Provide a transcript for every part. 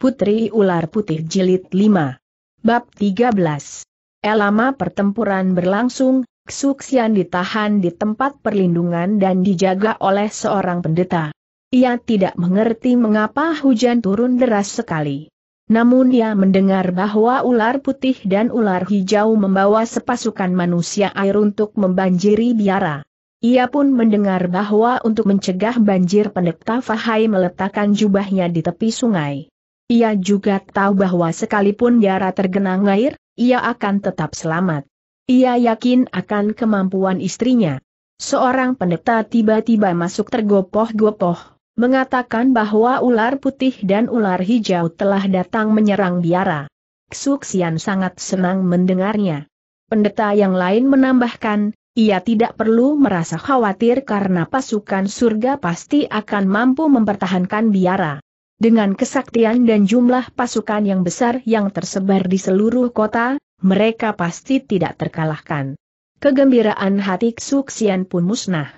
Putri Ular Putih Jilid 5. Bab 13. Elama pertempuran berlangsung, Xuxian ditahan di tempat perlindungan dan dijaga oleh seorang pendeta. Ia tidak mengerti mengapa hujan turun deras sekali. Namun ia mendengar bahwa ular putih dan ular hijau membawa sepasukan manusia air untuk membanjiri biara. Ia pun mendengar bahwa untuk mencegah banjir pendeta Fahai meletakkan jubahnya di tepi sungai. Ia juga tahu bahwa sekalipun Yara tergenang air, ia akan tetap selamat. Ia yakin akan kemampuan istrinya. Seorang pendeta tiba-tiba masuk tergopoh-gopoh, mengatakan bahwa ular putih dan ular hijau telah datang menyerang Biara. Xuxian sangat senang mendengarnya. Pendeta yang lain menambahkan, ia tidak perlu merasa khawatir karena pasukan surga pasti akan mampu mempertahankan biara. Dengan kesaktian dan jumlah pasukan yang besar yang tersebar di seluruh kota, mereka pasti tidak terkalahkan. Kegembiraan hati Suksian pun musnah.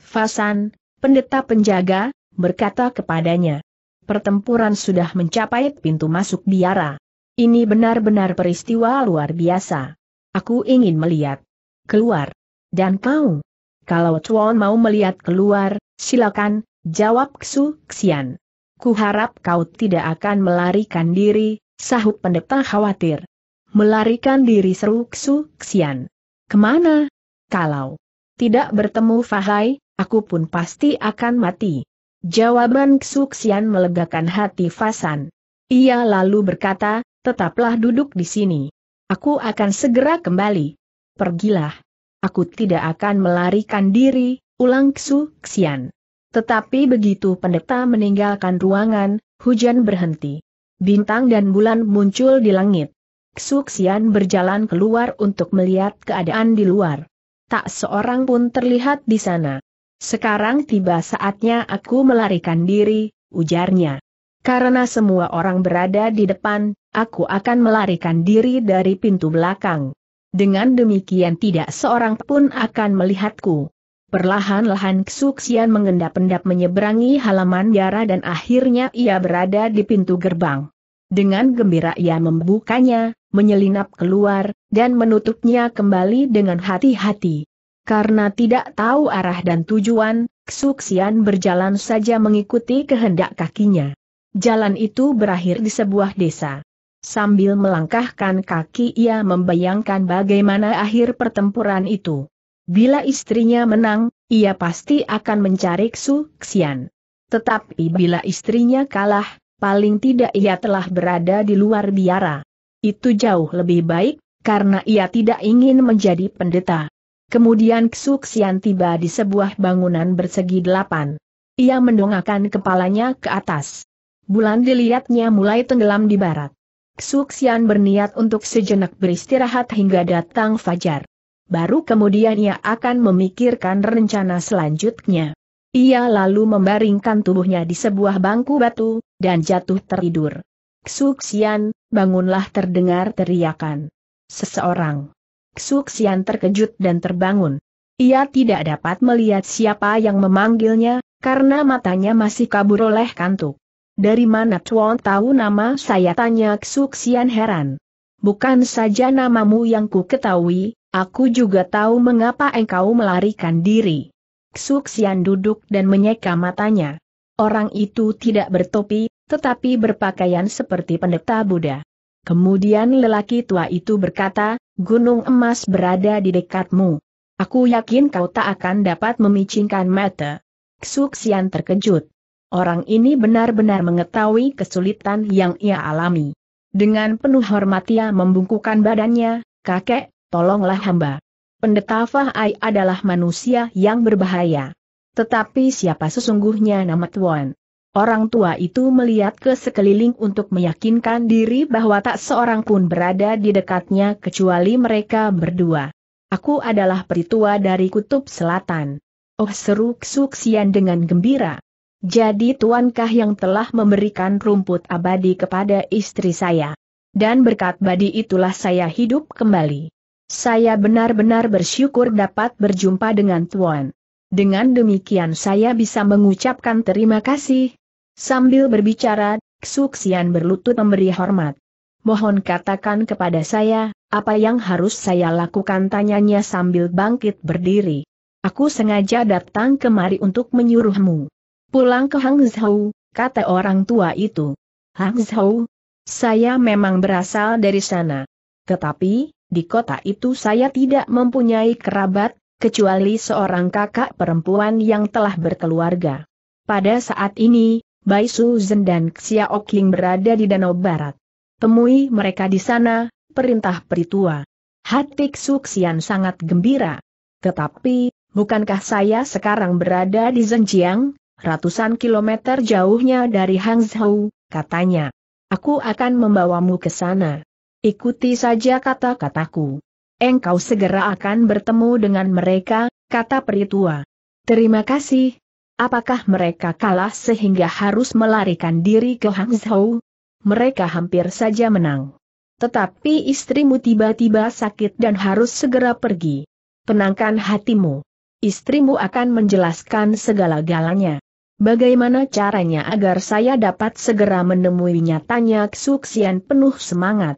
Fasan, pendeta penjaga, berkata kepadanya. Pertempuran sudah mencapai pintu masuk biara. Ini benar-benar peristiwa luar biasa. Aku ingin melihat. Keluar. Dan kau? Kalau Chuan mau melihat keluar, silakan, jawab Xuxian. Kuharap kau tidak akan melarikan diri, sahut pendeta khawatir. Melarikan diri seru Ksu Xian. Kemana? Kalau tidak bertemu Fahai, aku pun pasti akan mati. Jawaban Ksu Xian melegakan hati Fasan. Ia lalu berkata, tetaplah duduk di sini. Aku akan segera kembali. Pergilah. Aku tidak akan melarikan diri, ulang Ksu Xian. Tetapi begitu pendeta meninggalkan ruangan, hujan berhenti. Bintang dan bulan muncul di langit. Xuxian berjalan keluar untuk melihat keadaan di luar. Tak seorang pun terlihat di sana. Sekarang tiba saatnya aku melarikan diri, ujarnya. Karena semua orang berada di depan, aku akan melarikan diri dari pintu belakang. Dengan demikian tidak seorang pun akan melihatku. Perlahan-lahan Xuxian mengendap-endap menyeberangi halaman Yara dan akhirnya ia berada di pintu gerbang. Dengan gembira ia membukanya, menyelinap keluar, dan menutupnya kembali dengan hati-hati. Karena tidak tahu arah dan tujuan, Xuxian berjalan saja mengikuti kehendak kakinya. Jalan itu berakhir di sebuah desa. Sambil melangkahkan kaki ia membayangkan bagaimana akhir pertempuran itu. Bila istrinya menang, ia pasti akan mencari Xu Xian. Tetapi bila istrinya kalah, paling tidak ia telah berada di luar biara. Itu jauh lebih baik, karena ia tidak ingin menjadi pendeta. Kemudian Xu Xian tiba di sebuah bangunan bersegi delapan. Ia mendongakkan kepalanya ke atas. Bulan dilihatnya mulai tenggelam di barat. Xu Xian berniat untuk sejenak beristirahat hingga datang fajar baru kemudian ia akan memikirkan rencana selanjutnya. Ia lalu membaringkan tubuhnya di sebuah bangku batu, dan jatuh tertidur. Ksuksian, bangunlah terdengar teriakan. Seseorang. Ksuksian terkejut dan terbangun. Ia tidak dapat melihat siapa yang memanggilnya, karena matanya masih kabur oleh kantuk. Dari mana Chuan tahu nama saya tanya Ksuksian heran. Bukan saja namamu yang ku ketahui, Aku juga tahu mengapa engkau melarikan diri. Xuxian duduk dan menyeka matanya. Orang itu tidak bertopi, tetapi berpakaian seperti pendeta Buddha. Kemudian lelaki tua itu berkata, Gunung emas berada di dekatmu. Aku yakin kau tak akan dapat memicingkan mata. Xuxian terkejut. Orang ini benar-benar mengetahui kesulitan yang ia alami. Dengan penuh hormat ia membungkukan badannya, kakek, tolonglah hamba. Pendeta Fahai adalah manusia yang berbahaya. Tetapi siapa sesungguhnya nama Tuan? Orang tua itu melihat ke sekeliling untuk meyakinkan diri bahwa tak seorang pun berada di dekatnya kecuali mereka berdua. Aku adalah peritua dari kutub selatan. Oh seru kesuksian dengan gembira. Jadi tuankah yang telah memberikan rumput abadi kepada istri saya. Dan berkat badi itulah saya hidup kembali. Saya benar-benar bersyukur dapat berjumpa dengan Tuan. Dengan demikian saya bisa mengucapkan terima kasih. Sambil berbicara, Xuxian berlutut memberi hormat. Mohon katakan kepada saya, apa yang harus saya lakukan tanyanya sambil bangkit berdiri. Aku sengaja datang kemari untuk menyuruhmu. Pulang ke Hangzhou, kata orang tua itu. Hangzhou? Saya memang berasal dari sana. Tetapi, di kota itu saya tidak mempunyai kerabat, kecuali seorang kakak perempuan yang telah berkeluarga. Pada saat ini, Bai Su Zhen dan Xiao Qing berada di Danau Barat. Temui mereka di sana, perintah peritua. Hati Xuxian sangat gembira. Tetapi, bukankah saya sekarang berada di Zhenjiang, ratusan kilometer jauhnya dari Hangzhou, katanya. Aku akan membawamu ke sana ikuti saja kata-kataku. Engkau segera akan bertemu dengan mereka, kata peritua. Terima kasih. Apakah mereka kalah sehingga harus melarikan diri ke Hangzhou? Mereka hampir saja menang. Tetapi istrimu tiba-tiba sakit dan harus segera pergi. Tenangkan hatimu. Istrimu akan menjelaskan segala-galanya. Bagaimana caranya agar saya dapat segera menemuinya? Tanya Xuxian penuh semangat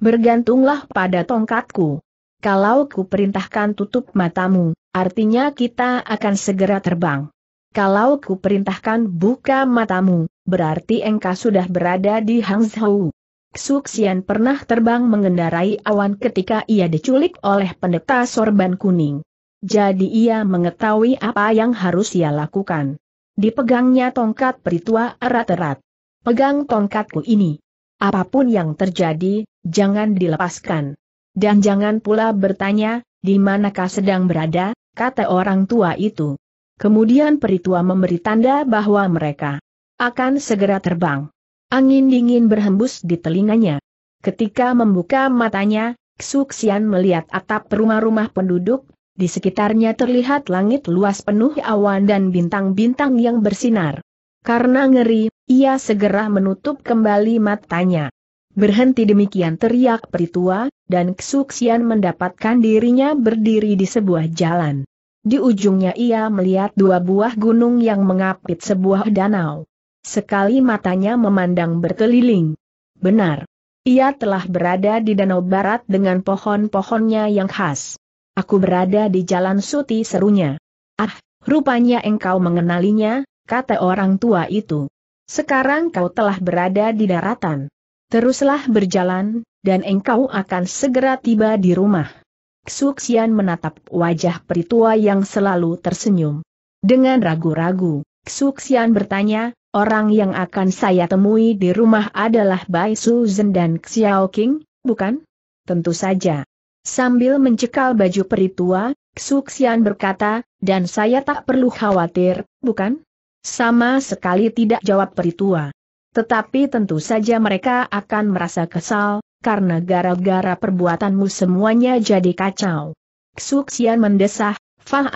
bergantunglah pada tongkatku. Kalau ku perintahkan tutup matamu, artinya kita akan segera terbang. Kalau ku perintahkan buka matamu, berarti engkau sudah berada di Hangzhou. Xuxian pernah terbang mengendarai awan ketika ia diculik oleh pendeta sorban kuning. Jadi ia mengetahui apa yang harus ia lakukan. Dipegangnya tongkat peritua erat-erat. Pegang tongkatku ini. Apapun yang terjadi, jangan dilepaskan. Dan jangan pula bertanya, di manakah sedang berada, kata orang tua itu. Kemudian peritua memberi tanda bahwa mereka akan segera terbang. Angin dingin berhembus di telinganya. Ketika membuka matanya, Xuxian melihat atap rumah-rumah penduduk, di sekitarnya terlihat langit luas penuh awan dan bintang-bintang yang bersinar. Karena ngeri, ia segera menutup kembali matanya. Berhenti demikian teriak peritua, dan Ksuksian mendapatkan dirinya berdiri di sebuah jalan. Di ujungnya ia melihat dua buah gunung yang mengapit sebuah danau. Sekali matanya memandang berkeliling. Benar. Ia telah berada di danau barat dengan pohon-pohonnya yang khas. Aku berada di jalan suti serunya. Ah, rupanya engkau mengenalinya, kata orang tua itu. Sekarang kau telah berada di daratan. Teruslah berjalan, dan engkau akan segera tiba di rumah. Xuxian menatap wajah peritua yang selalu tersenyum. Dengan ragu-ragu, Xuxian bertanya, orang yang akan saya temui di rumah adalah Bai Suzen dan Xiao King, bukan? Tentu saja. Sambil mencekal baju peritua, Xuxian berkata, dan saya tak perlu khawatir, bukan? Sama sekali tidak jawab peritua. Tetapi tentu saja mereka akan merasa kesal, karena gara-gara perbuatanmu semuanya jadi kacau. Xuxian mendesah, Fah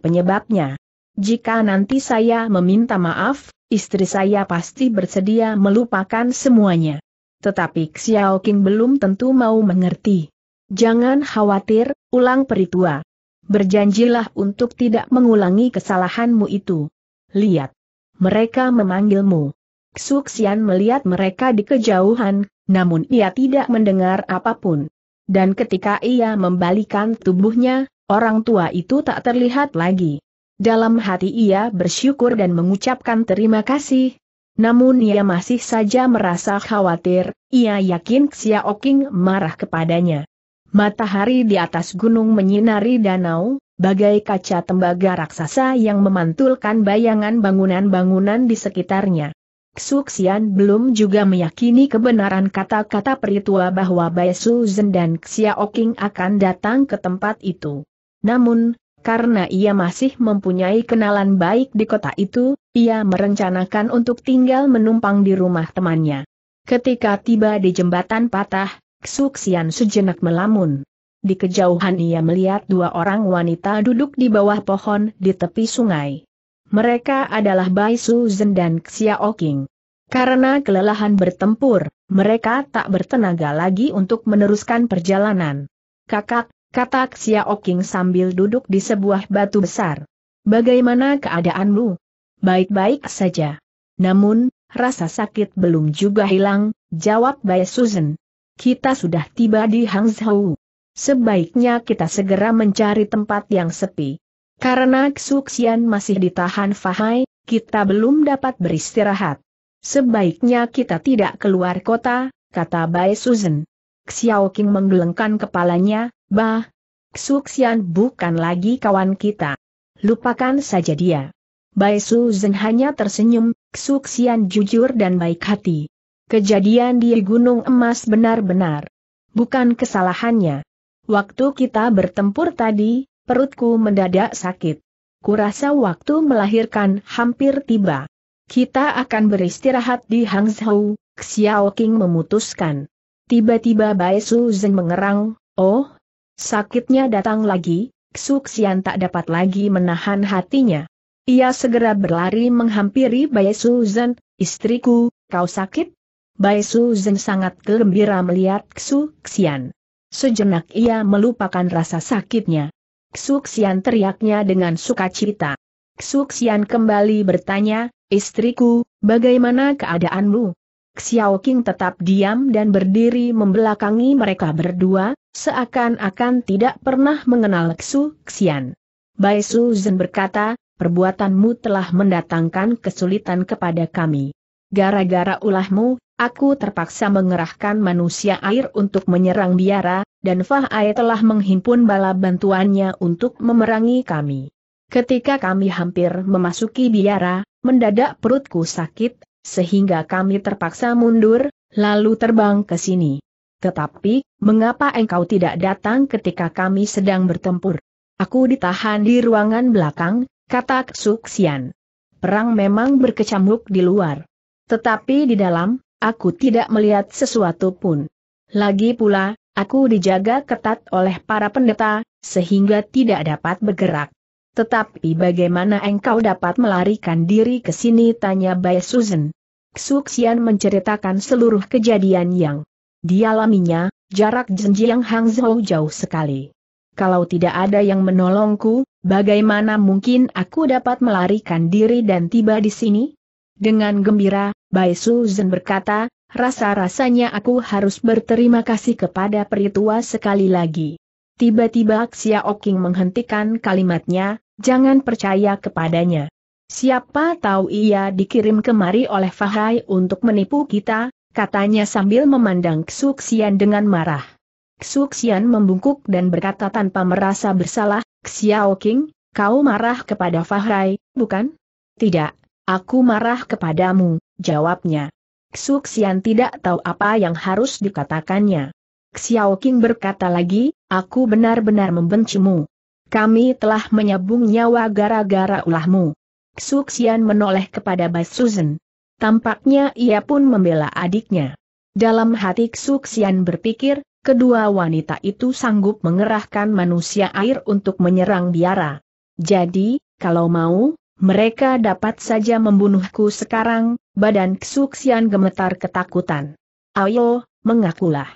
penyebabnya. Jika nanti saya meminta maaf, istri saya pasti bersedia melupakan semuanya. Tetapi Xiao King belum tentu mau mengerti. Jangan khawatir, ulang peritua. Berjanjilah untuk tidak mengulangi kesalahanmu itu lihat. Mereka memanggilmu. Xuxian melihat mereka di kejauhan, namun ia tidak mendengar apapun. Dan ketika ia membalikan tubuhnya, orang tua itu tak terlihat lagi. Dalam hati ia bersyukur dan mengucapkan terima kasih. Namun ia masih saja merasa khawatir, ia yakin Xiaoking marah kepadanya. Matahari di atas gunung menyinari danau, bagai kaca tembaga raksasa yang memantulkan bayangan bangunan-bangunan di sekitarnya. Xuxian belum juga meyakini kebenaran kata-kata peritua bahwa Bai Suzen dan Xiaoking akan datang ke tempat itu. Namun, karena ia masih mempunyai kenalan baik di kota itu, ia merencanakan untuk tinggal menumpang di rumah temannya. Ketika tiba di jembatan patah, Xuxian sejenak melamun. Di kejauhan ia melihat dua orang wanita duduk di bawah pohon di tepi sungai. Mereka adalah Bai Su Zhen dan Xiao King. Karena kelelahan bertempur, mereka tak bertenaga lagi untuk meneruskan perjalanan. Kakak, kata Xiao King sambil duduk di sebuah batu besar. Bagaimana keadaanmu? Baik-baik saja. Namun, rasa sakit belum juga hilang, jawab Bai Susan. Kita sudah tiba di Hangzhou. Sebaiknya kita segera mencari tempat yang sepi. Karena Xuxian masih ditahan Fahai, kita belum dapat beristirahat. Sebaiknya kita tidak keluar kota, kata Bai Susan. Xiao Qing menggelengkan kepalanya, bah, Xuxian bukan lagi kawan kita. Lupakan saja dia. Bai Susan hanya tersenyum, Xuxian jujur dan baik hati. Kejadian di Gunung Emas benar-benar bukan kesalahannya. Waktu kita bertempur tadi, perutku mendadak sakit. Kurasa waktu melahirkan hampir tiba. Kita akan beristirahat di Hangzhou, Xiao King memutuskan. Tiba-tiba Bai Su Zeng mengerang, oh, sakitnya datang lagi, Xian tak dapat lagi menahan hatinya. Ia segera berlari menghampiri Bai Su Zeng, istriku, kau sakit? Bai Su Zeng sangat gembira melihat Xian. Sejenak ia melupakan rasa sakitnya. Xuxian teriaknya dengan sukacita. Xuxian kembali bertanya, istriku, bagaimana keadaanmu? Xiaoqing tetap diam dan berdiri membelakangi mereka berdua, seakan-akan tidak pernah mengenal Xuxian. Bai Su Zhen berkata, perbuatanmu telah mendatangkan kesulitan kepada kami. Gara-gara ulahmu, Aku terpaksa mengerahkan manusia air untuk menyerang biara, dan Fahai telah menghimpun bala bantuannya untuk memerangi kami. Ketika kami hampir memasuki biara, mendadak perutku sakit, sehingga kami terpaksa mundur, lalu terbang ke sini. Tetapi, mengapa engkau tidak datang ketika kami sedang bertempur? Aku ditahan di ruangan belakang, kata Suksian. Perang memang berkecamuk di luar. Tetapi di dalam, aku tidak melihat sesuatu pun. Lagi pula, aku dijaga ketat oleh para pendeta, sehingga tidak dapat bergerak. Tetapi bagaimana engkau dapat melarikan diri ke sini tanya Bai Susan. Xuxian menceritakan seluruh kejadian yang dialaminya, jarak Jenjiang Hangzhou jauh sekali. Kalau tidak ada yang menolongku, bagaimana mungkin aku dapat melarikan diri dan tiba di sini? Dengan gembira, Bai Suzen berkata, rasa-rasanya aku harus berterima kasih kepada peritua sekali lagi. Tiba-tiba Xia Oking menghentikan kalimatnya, jangan percaya kepadanya. Siapa tahu ia dikirim kemari oleh Fahai untuk menipu kita, katanya sambil memandang Xuxian dengan marah. Xuxian membungkuk dan berkata tanpa merasa bersalah, Xiao King, kau marah kepada Fahrai, bukan? Tidak, aku marah kepadamu jawabnya. Xuxian tidak tahu apa yang harus dikatakannya. Xiao Qing berkata lagi, aku benar-benar membencimu. Kami telah menyabung nyawa gara-gara ulahmu. Xuxian menoleh kepada Bai Suzen. Tampaknya ia pun membela adiknya. Dalam hati Xuxian berpikir, kedua wanita itu sanggup mengerahkan manusia air untuk menyerang biara. Jadi, kalau mau, mereka dapat saja membunuhku sekarang, badan kesuksian gemetar ketakutan. Ayo, mengakulah.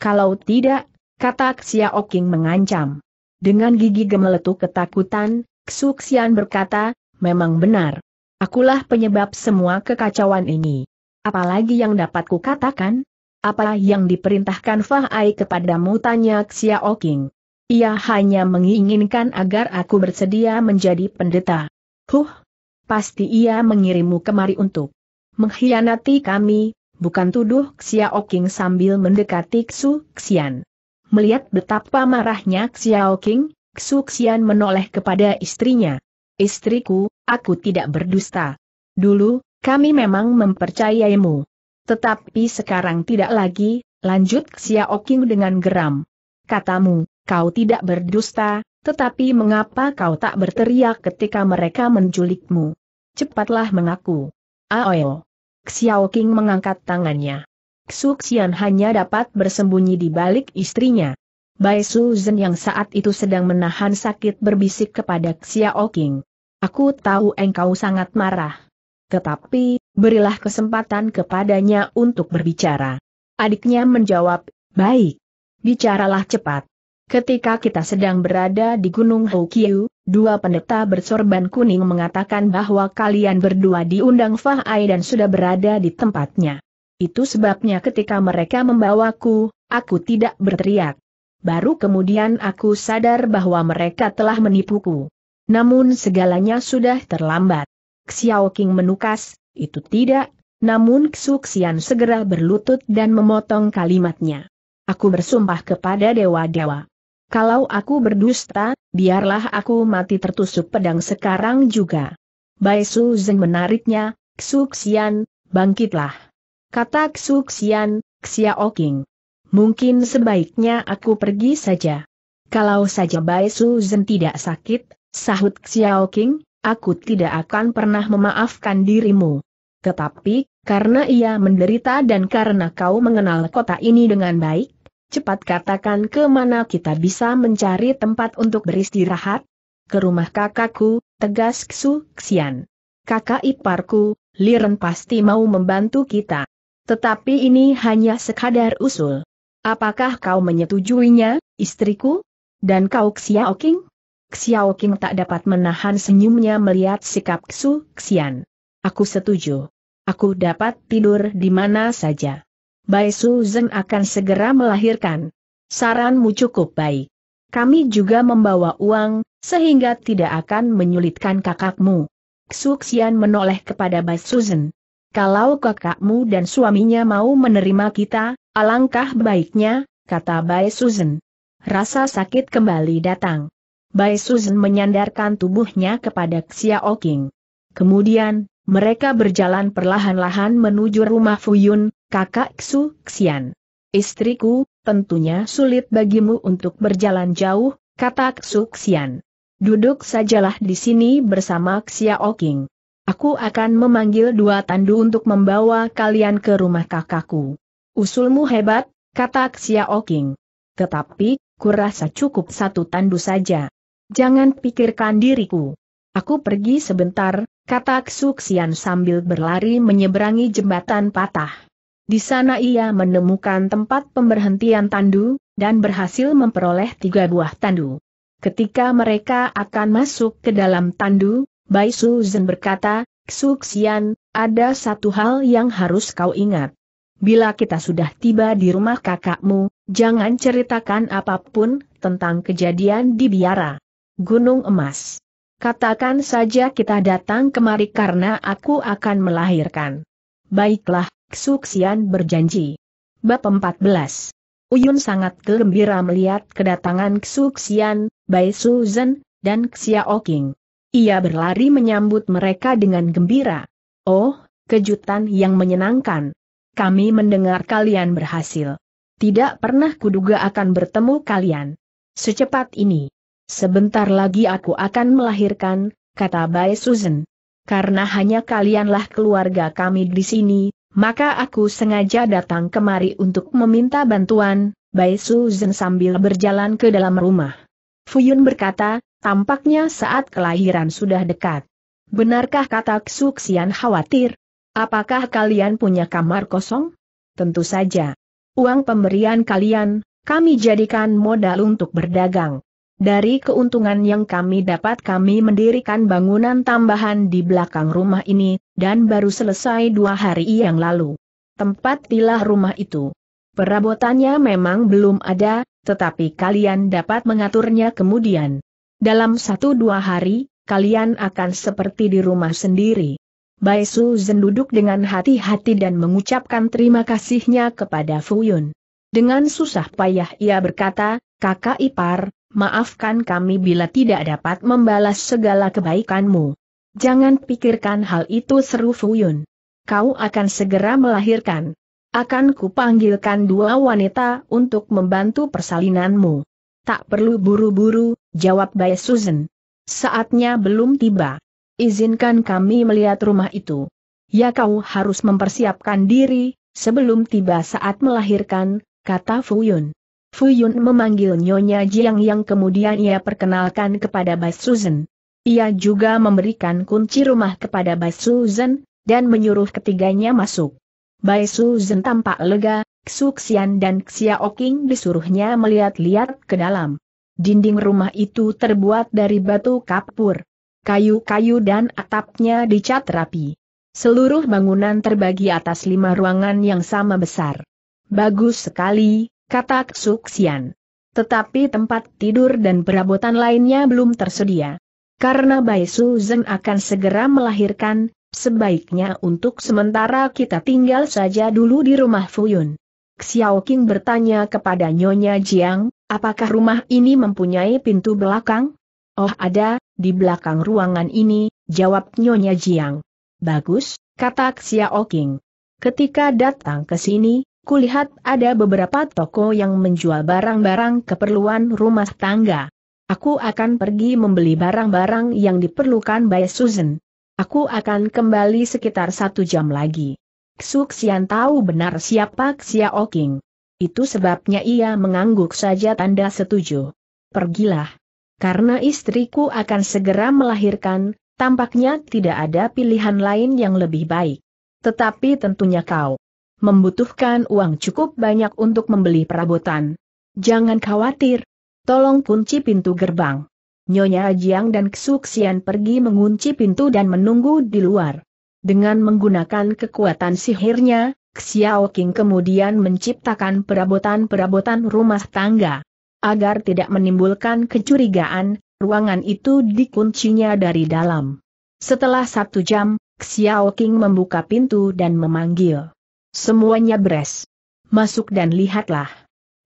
Kalau tidak, kata Xiao Oking mengancam. Dengan gigi gemeletuk ketakutan, kesuksian berkata, memang benar. Akulah penyebab semua kekacauan ini. Apalagi yang dapat kukatakan? Apa yang diperintahkan Fahai kepadamu tanya Xiao Oking. Ia hanya menginginkan agar aku bersedia menjadi pendeta. Huh, pasti ia mengirimmu kemari untuk mengkhianati kami, bukan tuduh Xiao King sambil mendekati Xu Xian. Melihat betapa marahnya Xiao King, Xu Xian menoleh kepada istrinya. Istriku, aku tidak berdusta. Dulu, kami memang mempercayaimu. Tetapi sekarang tidak lagi, lanjut Xiao King dengan geram. Katamu, kau tidak berdusta, tetapi mengapa kau tak berteriak ketika mereka menculikmu? Cepatlah mengaku. Aoyo. Xiao King mengangkat tangannya. Xu Xian hanya dapat bersembunyi di balik istrinya. Bai Su Zhen yang saat itu sedang menahan sakit berbisik kepada Xiao King. Aku tahu engkau sangat marah. Tetapi, berilah kesempatan kepadanya untuk berbicara. Adiknya menjawab, baik. Bicaralah cepat. Ketika kita sedang berada di Gunung Hukiu, dua pendeta bersorban kuning mengatakan bahwa kalian berdua diundang Fahai dan sudah berada di tempatnya. Itu sebabnya ketika mereka membawaku, aku tidak berteriak. Baru kemudian aku sadar bahwa mereka telah menipuku. Namun segalanya sudah terlambat. Xiao King menukas, itu tidak, namun Xian segera berlutut dan memotong kalimatnya. Aku bersumpah kepada dewa-dewa kalau aku berdusta, biarlah aku mati tertusuk pedang sekarang juga. Bai Su Zeng menariknya, Xuxian, bangkitlah. Kata Xuxian, Xiao Mungkin sebaiknya aku pergi saja. Kalau saja Bai Su Zeng tidak sakit, sahut Xiao aku tidak akan pernah memaafkan dirimu. Tetapi, karena ia menderita dan karena kau mengenal kota ini dengan baik, Cepat katakan ke mana kita bisa mencari tempat untuk beristirahat? Ke rumah kakakku, tegas Ksu Xian. Kakak iparku, Liren pasti mau membantu kita. Tetapi ini hanya sekadar usul. Apakah kau menyetujuinya, istriku? Dan kau Xiao King? Xiao King tak dapat menahan senyumnya melihat sikap Ksu Xian. Aku setuju. Aku dapat tidur di mana saja. Bai Su Zeng akan segera melahirkan. Saranmu cukup baik. Kami juga membawa uang, sehingga tidak akan menyulitkan kakakmu. Xuxian menoleh kepada Bai Su Zeng. Kalau kakakmu dan suaminya mau menerima kita, alangkah baiknya, kata Bai Susan. Rasa sakit kembali datang. Bai Susan menyandarkan tubuhnya kepada Xiao Qing. Kemudian, mereka berjalan perlahan-lahan menuju rumah Fuyun, kakak Xu Xian. Istriku, tentunya sulit bagimu untuk berjalan jauh, kata Xu Xian. Duduk sajalah di sini bersama Xiao Aku akan memanggil dua tandu untuk membawa kalian ke rumah kakakku. Usulmu hebat, kata Xiao Tetapi, kurasa cukup satu tandu saja. Jangan pikirkan diriku. Aku pergi sebentar, kata Xu Xian sambil berlari menyeberangi jembatan patah. Di sana ia menemukan tempat pemberhentian tandu, dan berhasil memperoleh tiga buah tandu. Ketika mereka akan masuk ke dalam tandu, Bai Suzen berkata, Xuxian, ada satu hal yang harus kau ingat. Bila kita sudah tiba di rumah kakakmu, jangan ceritakan apapun tentang kejadian di biara. Gunung Emas. Katakan saja kita datang kemari karena aku akan melahirkan. Baiklah, Xuxian berjanji. Bab 14 Uyun sangat gembira melihat kedatangan Xuxian, Bai Suzhen, dan Xiao Qing. Ia berlari menyambut mereka dengan gembira. Oh, kejutan yang menyenangkan. Kami mendengar kalian berhasil. Tidak pernah kuduga akan bertemu kalian. Secepat ini. Sebentar lagi aku akan melahirkan, kata Bai Susan. Karena hanya kalianlah keluarga kami di sini, maka aku sengaja datang kemari untuk meminta bantuan, Bai Suzen sambil berjalan ke dalam rumah. Fuyun berkata, tampaknya saat kelahiran sudah dekat. Benarkah kata Xuxian khawatir? Apakah kalian punya kamar kosong? Tentu saja. Uang pemberian kalian, kami jadikan modal untuk berdagang. Dari keuntungan yang kami dapat kami mendirikan bangunan tambahan di belakang rumah ini, dan baru selesai dua hari yang lalu. Tempat tilah rumah itu. Perabotannya memang belum ada, tetapi kalian dapat mengaturnya kemudian. Dalam satu dua hari, kalian akan seperti di rumah sendiri. Bai Su Zen duduk dengan hati-hati dan mengucapkan terima kasihnya kepada Fu Yun. Dengan susah payah ia berkata, kakak ipar, maafkan kami bila tidak dapat membalas segala kebaikanmu. Jangan pikirkan hal itu seru Fuyun. Kau akan segera melahirkan. Akan kupanggilkan dua wanita untuk membantu persalinanmu. Tak perlu buru-buru, jawab Bae Susan. Saatnya belum tiba. Izinkan kami melihat rumah itu. Ya kau harus mempersiapkan diri, sebelum tiba saat melahirkan, kata Fuyun. Fuyun memanggil Nyonya Jiang yang kemudian ia perkenalkan kepada Bae Susan. Ia juga memberikan kunci rumah kepada Bai Zhen, dan menyuruh ketiganya masuk. Bai Zhen tampak lega, Xuxian dan Xiao Qing disuruhnya melihat-lihat ke dalam. Dinding rumah itu terbuat dari batu kapur. Kayu-kayu dan atapnya dicat rapi. Seluruh bangunan terbagi atas lima ruangan yang sama besar. Bagus sekali, kata Xuxian. Tetapi tempat tidur dan perabotan lainnya belum tersedia karena Bai Su Zeng akan segera melahirkan, sebaiknya untuk sementara kita tinggal saja dulu di rumah Fuyun. Xiao Qing bertanya kepada Nyonya Jiang, apakah rumah ini mempunyai pintu belakang? Oh ada, di belakang ruangan ini, jawab Nyonya Jiang. Bagus, kata Xiao Qing. Ketika datang ke sini, kulihat ada beberapa toko yang menjual barang-barang keperluan rumah tangga. Aku akan pergi membeli barang-barang yang diperlukan by Susan. Aku akan kembali sekitar satu jam lagi. Xuxian tahu benar siapa Xiao Qing. Itu sebabnya ia mengangguk saja tanda setuju. Pergilah. Karena istriku akan segera melahirkan, tampaknya tidak ada pilihan lain yang lebih baik. Tetapi tentunya kau membutuhkan uang cukup banyak untuk membeli perabotan. Jangan khawatir, Tolong kunci pintu gerbang. Nyonya Ajiang dan Kesuksian pergi mengunci pintu dan menunggu di luar. Dengan menggunakan kekuatan sihirnya, Xiao Qing kemudian menciptakan perabotan-perabotan rumah tangga. Agar tidak menimbulkan kecurigaan, ruangan itu dikuncinya dari dalam. Setelah satu jam, Xiao Qing membuka pintu dan memanggil. Semuanya beres. Masuk dan lihatlah.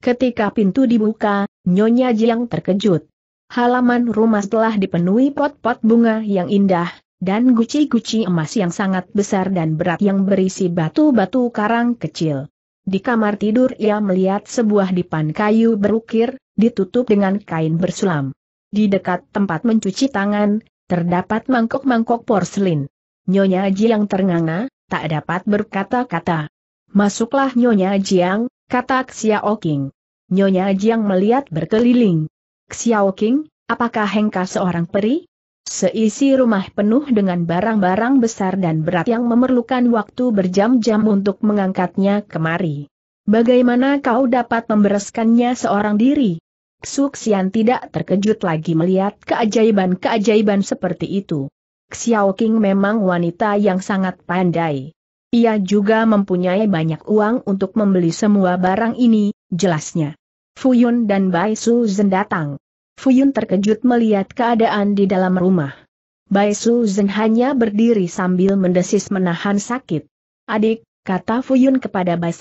Ketika pintu dibuka, Nyonya Jiang terkejut. Halaman rumah telah dipenuhi pot-pot bunga yang indah, dan guci-guci emas yang sangat besar dan berat yang berisi batu-batu karang kecil. Di kamar tidur ia melihat sebuah dipan kayu berukir, ditutup dengan kain bersulam. Di dekat tempat mencuci tangan, terdapat mangkok-mangkok porselin. Nyonya Jiang ternganga, tak dapat berkata-kata. Masuklah Nyonya Jiang, kata Xiao King. Nyonya Jiang melihat berkeliling. Xiao King, apakah Hengka seorang peri? Seisi rumah penuh dengan barang-barang besar dan berat yang memerlukan waktu berjam-jam untuk mengangkatnya kemari. Bagaimana kau dapat membereskannya seorang diri? Xian tidak terkejut lagi melihat keajaiban-keajaiban seperti itu. Xiao King memang wanita yang sangat pandai. Ia juga mempunyai banyak uang untuk membeli semua barang ini, jelasnya. Fuyun dan Bai Suzen datang. Fuyun terkejut melihat keadaan di dalam rumah. Bai Suzen hanya berdiri sambil mendesis menahan sakit. Adik, kata Fuyun kepada Bai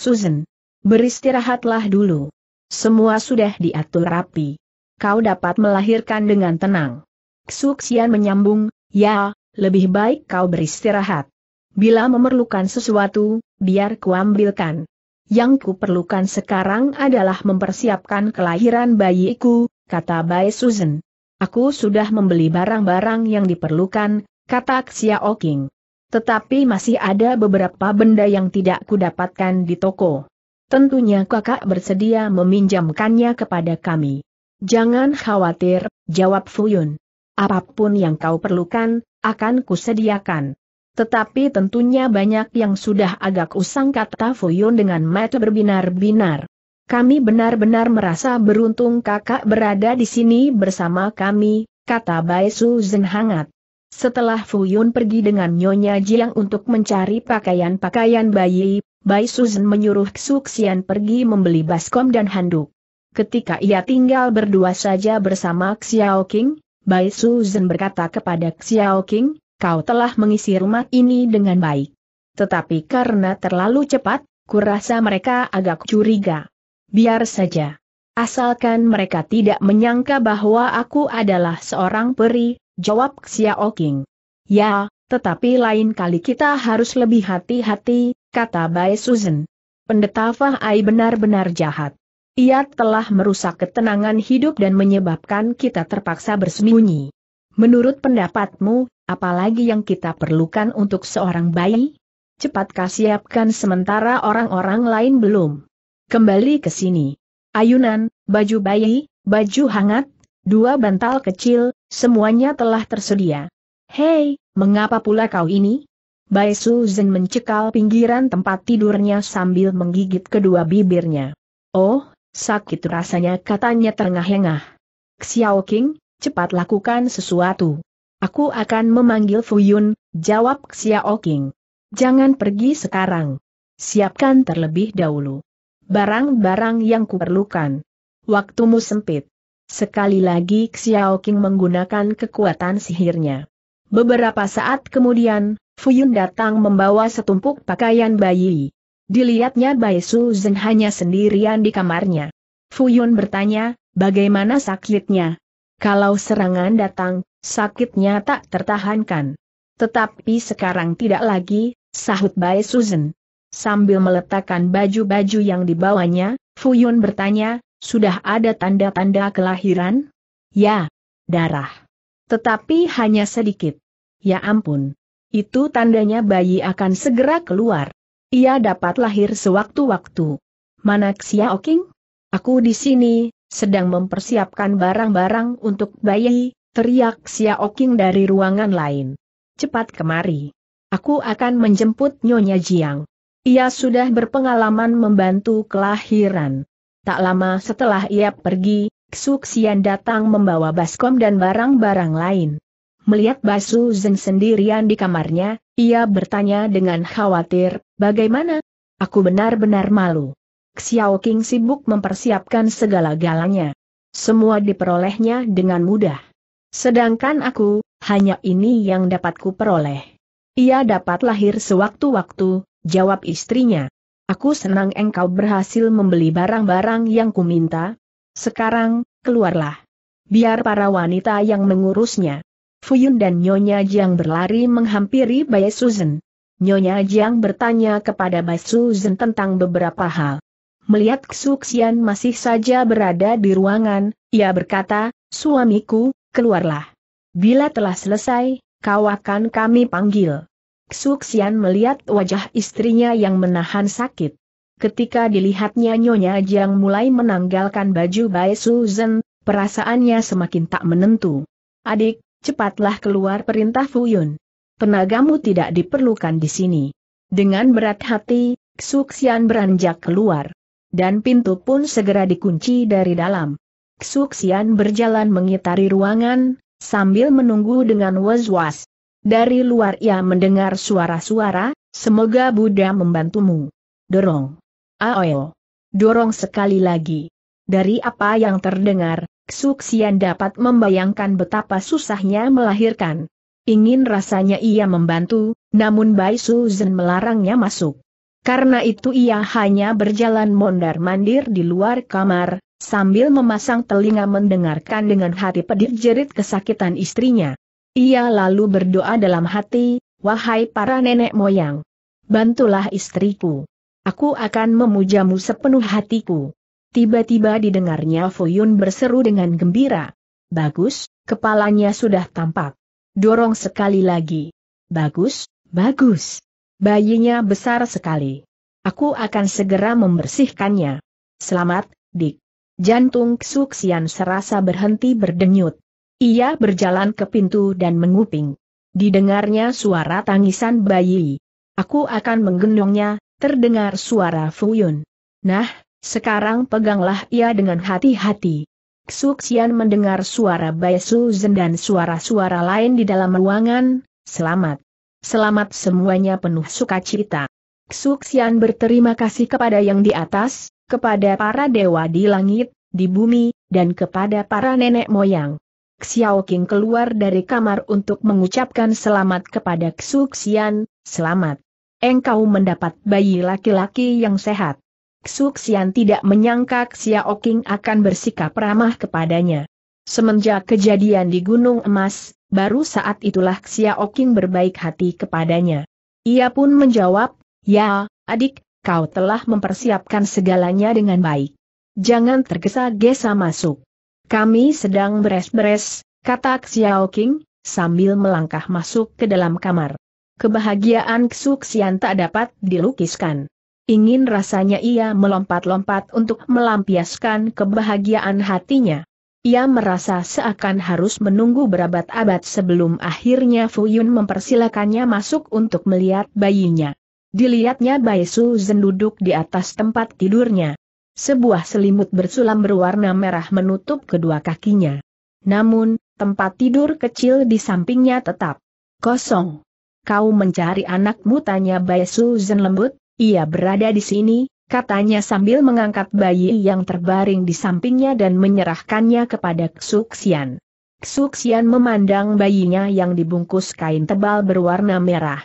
Beristirahatlah dulu. Semua sudah diatur rapi. Kau dapat melahirkan dengan tenang. Xuxian menyambung, ya, lebih baik kau beristirahat. Bila memerlukan sesuatu, biar kuambilkan. Yang ku perlukan sekarang adalah mempersiapkan kelahiran bayiku, kata Bai Susan. Aku sudah membeli barang-barang yang diperlukan, kata Xiao King. Tetapi masih ada beberapa benda yang tidak ku dapatkan di toko. Tentunya kakak bersedia meminjamkannya kepada kami. Jangan khawatir, jawab Fuyun. Apapun yang kau perlukan, akan kusediakan. Tetapi tentunya banyak yang sudah agak usang kata Fuyun dengan mata berbinar-binar. Kami benar-benar merasa beruntung kakak berada di sini bersama kami, kata Bai Su Zen hangat. Setelah Fuyun pergi dengan Nyonya Jiang untuk mencari pakaian-pakaian bayi, Bai Su Zhen menyuruh Xuxian pergi membeli baskom dan handuk. Ketika ia tinggal berdua saja bersama Xiao King, Bai Su Zhen berkata kepada Xiao King, kau telah mengisi rumah ini dengan baik. Tetapi karena terlalu cepat, kurasa mereka agak curiga. Biar saja. Asalkan mereka tidak menyangka bahwa aku adalah seorang peri, jawab Xiao King. Ya, tetapi lain kali kita harus lebih hati-hati, kata Bai Susan. Pendeta Fahai benar-benar jahat. Ia telah merusak ketenangan hidup dan menyebabkan kita terpaksa bersembunyi. Menurut pendapatmu, apalagi yang kita perlukan untuk seorang bayi? Cepat kau siapkan sementara orang-orang lain belum. Kembali ke sini. Ayunan, baju bayi, baju hangat, dua bantal kecil, semuanya telah tersedia. Hei, mengapa pula kau ini? Bai Susan mencekal pinggiran tempat tidurnya sambil menggigit kedua bibirnya. Oh, sakit rasanya katanya terengah-engah. Xiao King, cepat lakukan sesuatu. Aku akan memanggil Fuyun, jawab Xiao King. Jangan pergi sekarang. Siapkan terlebih dahulu. Barang-barang yang kuperlukan. Waktumu sempit. Sekali lagi Xiao King menggunakan kekuatan sihirnya. Beberapa saat kemudian, Fuyun datang membawa setumpuk pakaian bayi. Dilihatnya Bai Su Zhen hanya sendirian di kamarnya. Fuyun bertanya, bagaimana sakitnya? Kalau serangan datang, sakitnya tak tertahankan. Tetapi sekarang tidak lagi, sahut Bai Susan. Sambil meletakkan baju-baju yang dibawanya, Fuyun bertanya, sudah ada tanda-tanda kelahiran? Ya, darah. Tetapi hanya sedikit. Ya ampun. Itu tandanya bayi akan segera keluar. Ia dapat lahir sewaktu-waktu. Mana Xiaoking? Aku di sini, sedang mempersiapkan barang-barang untuk bayi, teriak Xiao dari ruangan lain. Cepat kemari. Aku akan menjemput Nyonya Jiang. Ia sudah berpengalaman membantu kelahiran. Tak lama setelah ia pergi, Xian datang membawa baskom dan barang-barang lain. Melihat Basu Zeng sendirian di kamarnya, ia bertanya dengan khawatir, bagaimana? Aku benar-benar malu. Xiao Qing sibuk mempersiapkan segala galanya. Semua diperolehnya dengan mudah. Sedangkan aku, hanya ini yang dapatku peroleh. Ia dapat lahir sewaktu-waktu, jawab istrinya. Aku senang engkau berhasil membeli barang-barang yang kuminta. Sekarang, keluarlah. Biar para wanita yang mengurusnya. Fuyun dan Nyonya Jiang berlari menghampiri Bai Susan. Nyonya Jiang bertanya kepada Bai Susan tentang beberapa hal. Melihat Xuxian masih saja berada di ruangan, ia berkata, suamiku, keluarlah. Bila telah selesai, kau akan kami panggil. Xuxian melihat wajah istrinya yang menahan sakit. Ketika dilihatnya Nyonya Jiang mulai menanggalkan baju Bai Susan, perasaannya semakin tak menentu. Adik, cepatlah keluar perintah Fuyun. Tenagamu tidak diperlukan di sini. Dengan berat hati, Xuxian beranjak keluar dan pintu pun segera dikunci dari dalam. Xuxian berjalan mengitari ruangan, sambil menunggu dengan was-was. Dari luar ia mendengar suara-suara, semoga Buddha membantumu. Dorong. Aoyo. Dorong sekali lagi. Dari apa yang terdengar, Xuxian dapat membayangkan betapa susahnya melahirkan. Ingin rasanya ia membantu, namun Bai Suzen melarangnya masuk. Karena itu ia hanya berjalan mondar-mandir di luar kamar, sambil memasang telinga mendengarkan dengan hati pedih jerit kesakitan istrinya. Ia lalu berdoa dalam hati, wahai para nenek moyang. Bantulah istriku. Aku akan memujamu sepenuh hatiku. Tiba-tiba didengarnya Fuyun berseru dengan gembira. Bagus, kepalanya sudah tampak. Dorong sekali lagi. Bagus, bagus. Bayinya besar sekali. Aku akan segera membersihkannya. Selamat, Dik. Jantung Suksian serasa berhenti berdenyut. Ia berjalan ke pintu dan menguping. Didengarnya suara tangisan bayi. Aku akan menggendongnya, terdengar suara Fuyun. Nah, sekarang peganglah ia dengan hati-hati. Xuxian mendengar suara Bai Suzen dan suara-suara lain di dalam ruangan, selamat. Selamat semuanya penuh sukacita. Xuxian berterima kasih kepada yang di atas, kepada para dewa di langit, di bumi, dan kepada para nenek moyang. Xiao keluar dari kamar untuk mengucapkan selamat kepada Xuxian, selamat. Engkau mendapat bayi laki-laki yang sehat. Xuxian tidak menyangka Xiao akan bersikap ramah kepadanya. Semenjak kejadian di Gunung Emas, baru saat itulah Xiao Qing berbaik hati kepadanya. Ia pun menjawab, ya, adik, kau telah mempersiapkan segalanya dengan baik. Jangan tergesa-gesa masuk. Kami sedang beres-beres, kata Xiao Qing, sambil melangkah masuk ke dalam kamar. Kebahagiaan Xian tak dapat dilukiskan. Ingin rasanya ia melompat-lompat untuk melampiaskan kebahagiaan hatinya. Ia merasa seakan harus menunggu berabad-abad sebelum akhirnya Fu Yun mempersilakannya masuk untuk melihat bayinya. Dilihatnya Bai Su Zen duduk di atas tempat tidurnya. Sebuah selimut bersulam berwarna merah menutup kedua kakinya. Namun, tempat tidur kecil di sampingnya tetap kosong. Kau mencari anakmu tanya Bai Su Zen lembut, ia berada di sini, katanya sambil mengangkat bayi yang terbaring di sampingnya dan menyerahkannya kepada Ksuksian. Ksuksian memandang bayinya yang dibungkus kain tebal berwarna merah.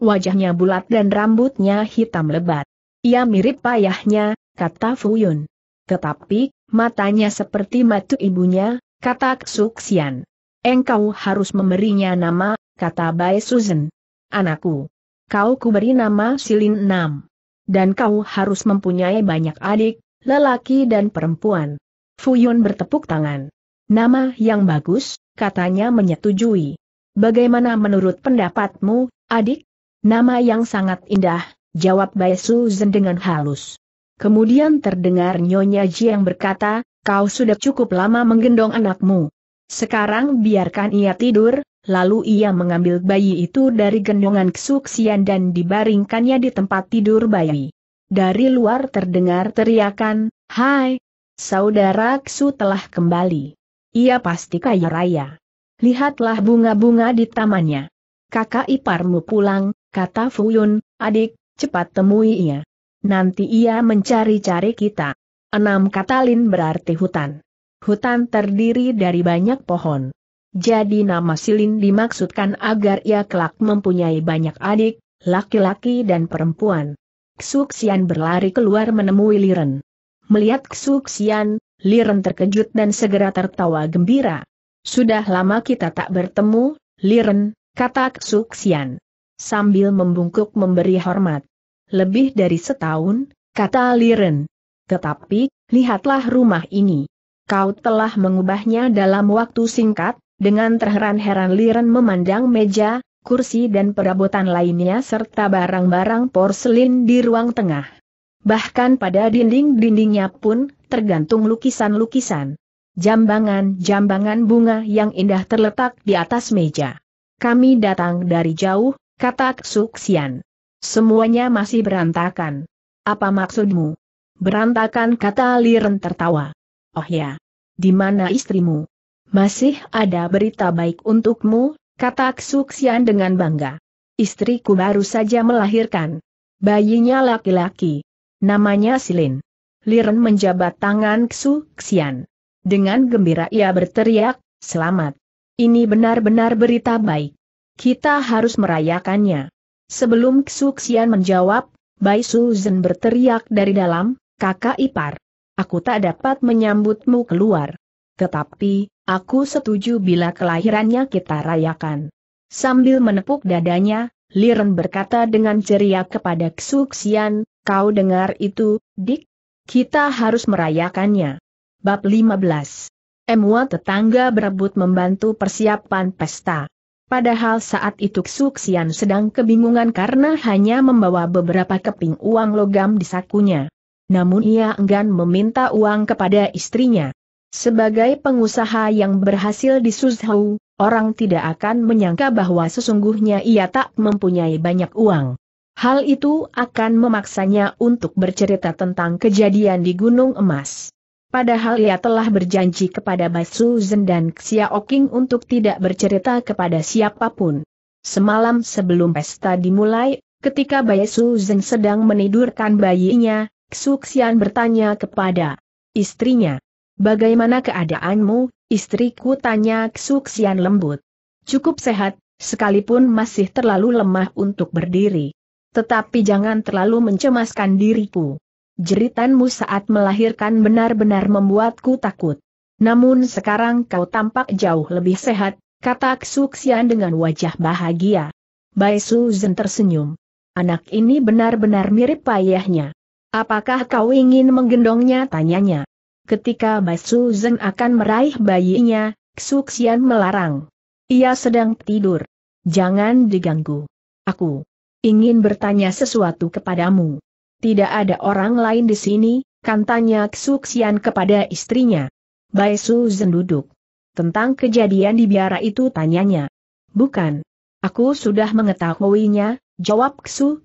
Wajahnya bulat dan rambutnya hitam lebat. Ia mirip payahnya, kata Fuyun. Tetapi, matanya seperti matu ibunya, kata Ksuksian. Engkau harus memberinya nama, kata Bai Susan. Anakku. Kau kuberi nama Silin Nam dan kau harus mempunyai banyak adik, lelaki dan perempuan. Fuyun bertepuk tangan. Nama yang bagus, katanya menyetujui. Bagaimana menurut pendapatmu, adik? Nama yang sangat indah, jawab Bai Su Zen dengan halus. Kemudian terdengar Nyonya Ji yang berkata, kau sudah cukup lama menggendong anakmu. Sekarang biarkan ia tidur, Lalu ia mengambil bayi itu dari gendongan kesuksian dan dibaringkannya di tempat tidur bayi. Dari luar terdengar teriakan, Hai, saudara Ksu telah kembali. Ia pasti kaya raya. Lihatlah bunga-bunga di tamannya. Kakak iparmu pulang, kata Fuyun, adik, cepat temui ia. Nanti ia mencari-cari kita. Enam kata Lin berarti hutan. Hutan terdiri dari banyak pohon. Jadi nama Silin dimaksudkan agar ia kelak mempunyai banyak adik, laki-laki dan perempuan. Ksuksian berlari keluar menemui Liren. Melihat Ksuksian, Liren terkejut dan segera tertawa gembira. Sudah lama kita tak bertemu, Liren, kata Ksuksian. Sambil membungkuk memberi hormat. Lebih dari setahun, kata Liren. Tetapi, lihatlah rumah ini. Kau telah mengubahnya dalam waktu singkat, dengan terheran-heran Liren memandang meja, kursi dan perabotan lainnya serta barang-barang porselin di ruang tengah. Bahkan pada dinding-dindingnya pun, tergantung lukisan-lukisan. Jambangan-jambangan bunga yang indah terletak di atas meja. Kami datang dari jauh, kata Suksian. Semuanya masih berantakan. Apa maksudmu? Berantakan kata Liren tertawa. Oh ya. Di mana istrimu? Masih ada berita baik untukmu, kata Xuxian dengan bangga. Istriku baru saja melahirkan. Bayinya laki-laki. Namanya Silin. Liren menjabat tangan Xuxian. Dengan gembira ia berteriak, selamat. Ini benar-benar berita baik. Kita harus merayakannya. Sebelum Xuxian menjawab, Bai Susan berteriak dari dalam, kakak ipar. Aku tak dapat menyambutmu keluar. Tetapi, Aku setuju bila kelahirannya kita rayakan. Sambil menepuk dadanya, Liren berkata dengan ceria kepada Xuxian, kau dengar itu, Dik? Kita harus merayakannya. Bab 15. Emua tetangga berebut membantu persiapan pesta. Padahal saat itu Xuxian sedang kebingungan karena hanya membawa beberapa keping uang logam di sakunya. Namun ia enggan meminta uang kepada istrinya. Sebagai pengusaha yang berhasil di Suzhou, orang tidak akan menyangka bahwa sesungguhnya ia tak mempunyai banyak uang. Hal itu akan memaksanya untuk bercerita tentang kejadian di Gunung Emas. Padahal ia telah berjanji kepada Basu Zen dan Xiaoking untuk tidak bercerita kepada siapapun. Semalam sebelum pesta dimulai, ketika Basu Zen sedang menidurkan bayinya, Xu Xian bertanya kepada istrinya, Bagaimana keadaanmu, istriku tanya Ksuksian lembut. Cukup sehat, sekalipun masih terlalu lemah untuk berdiri. Tetapi jangan terlalu mencemaskan diriku. Jeritanmu saat melahirkan benar-benar membuatku takut. Namun sekarang kau tampak jauh lebih sehat, kata Ksuksian dengan wajah bahagia. Bai Suzen tersenyum. Anak ini benar-benar mirip ayahnya. Apakah kau ingin menggendongnya? Tanyanya ketika Bai Su Zeng akan meraih bayinya, Xu melarang. Ia sedang tidur. Jangan diganggu. Aku ingin bertanya sesuatu kepadamu. Tidak ada orang lain di sini, kan? Xu Xian kepada istrinya. Bai Su Zen duduk. Tentang kejadian di biara itu tanyanya. Bukan. Aku sudah mengetahuinya, jawab Xu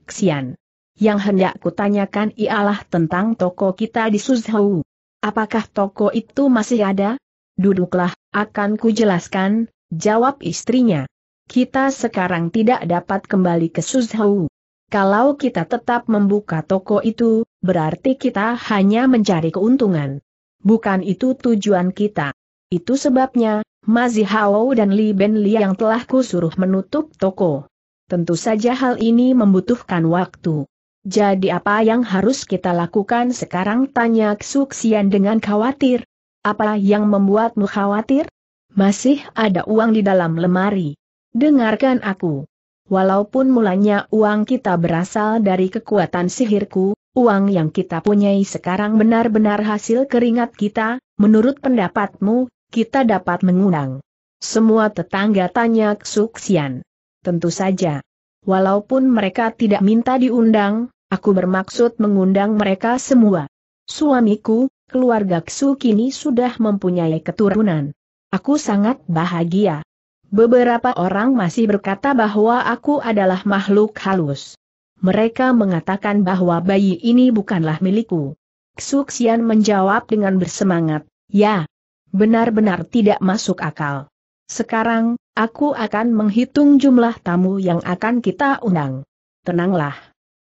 Yang hendak kutanyakan ialah tentang toko kita di Suzhou. Apakah toko itu masih ada? Duduklah, akan kujelaskan, jawab istrinya. Kita sekarang tidak dapat kembali ke Suzhou. Kalau kita tetap membuka toko itu, berarti kita hanya mencari keuntungan. Bukan itu tujuan kita. Itu sebabnya, Mazihao dan Li Ben Li yang telah kusuruh menutup toko. Tentu saja hal ini membutuhkan waktu. Jadi apa yang harus kita lakukan sekarang? Tanya Kesuksian dengan khawatir. Apa yang membuatmu khawatir? Masih ada uang di dalam lemari. Dengarkan aku. Walaupun mulanya uang kita berasal dari kekuatan sihirku, uang yang kita punyai sekarang benar-benar hasil keringat kita, menurut pendapatmu, kita dapat mengundang. Semua tetangga tanya Kesuksian. Tentu saja. Walaupun mereka tidak minta diundang, Aku bermaksud mengundang mereka semua. Suamiku, keluarga Ksu kini sudah mempunyai keturunan. Aku sangat bahagia. Beberapa orang masih berkata bahwa aku adalah makhluk halus. Mereka mengatakan bahwa bayi ini bukanlah milikku. Ksuksian menjawab dengan bersemangat, ya, benar-benar tidak masuk akal. Sekarang, aku akan menghitung jumlah tamu yang akan kita undang. Tenanglah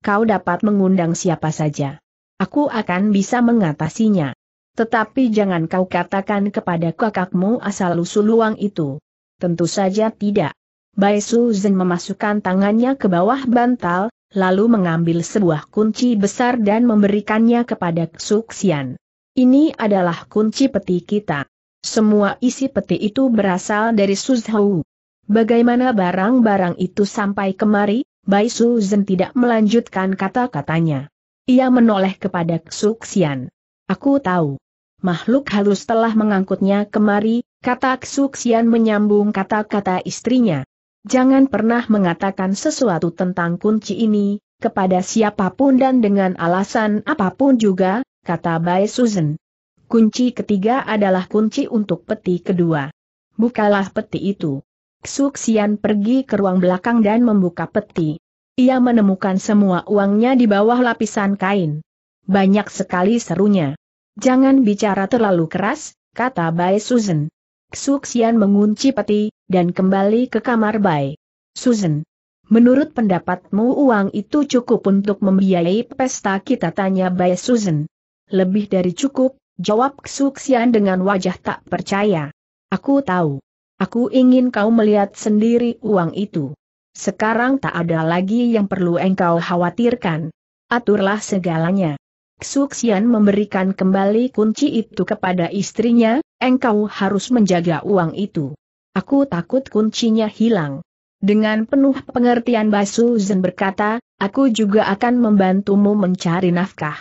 kau dapat mengundang siapa saja. Aku akan bisa mengatasinya. Tetapi jangan kau katakan kepada kakakmu asal-usul uang itu. Tentu saja tidak. Bai Su Zhen memasukkan tangannya ke bawah bantal, lalu mengambil sebuah kunci besar dan memberikannya kepada Xian. Ini adalah kunci peti kita. Semua isi peti itu berasal dari Suzhou. Bagaimana barang-barang itu sampai kemari? Bai Su Zen tidak melanjutkan kata-katanya. Ia menoleh kepada Xuxian. Aku tahu. Makhluk halus telah mengangkutnya kemari, kata Xuxian menyambung kata-kata istrinya. Jangan pernah mengatakan sesuatu tentang kunci ini, kepada siapapun dan dengan alasan apapun juga, kata Bai Susan. Kunci ketiga adalah kunci untuk peti kedua. Bukalah peti itu. Su pergi ke ruang belakang dan membuka peti. Ia menemukan semua uangnya di bawah lapisan kain. Banyak sekali serunya. Jangan bicara terlalu keras, kata Bai Susan. Su mengunci peti, dan kembali ke kamar Bai. Susan, menurut pendapatmu uang itu cukup untuk membiayai pesta kita tanya Bai Susan. Lebih dari cukup, jawab Su dengan wajah tak percaya. Aku tahu. Aku ingin kau melihat sendiri uang itu. Sekarang tak ada lagi yang perlu engkau khawatirkan. Aturlah segalanya. Xuxian memberikan kembali kunci itu kepada istrinya, engkau harus menjaga uang itu. Aku takut kuncinya hilang. Dengan penuh pengertian Basu Zen berkata, aku juga akan membantumu mencari nafkah.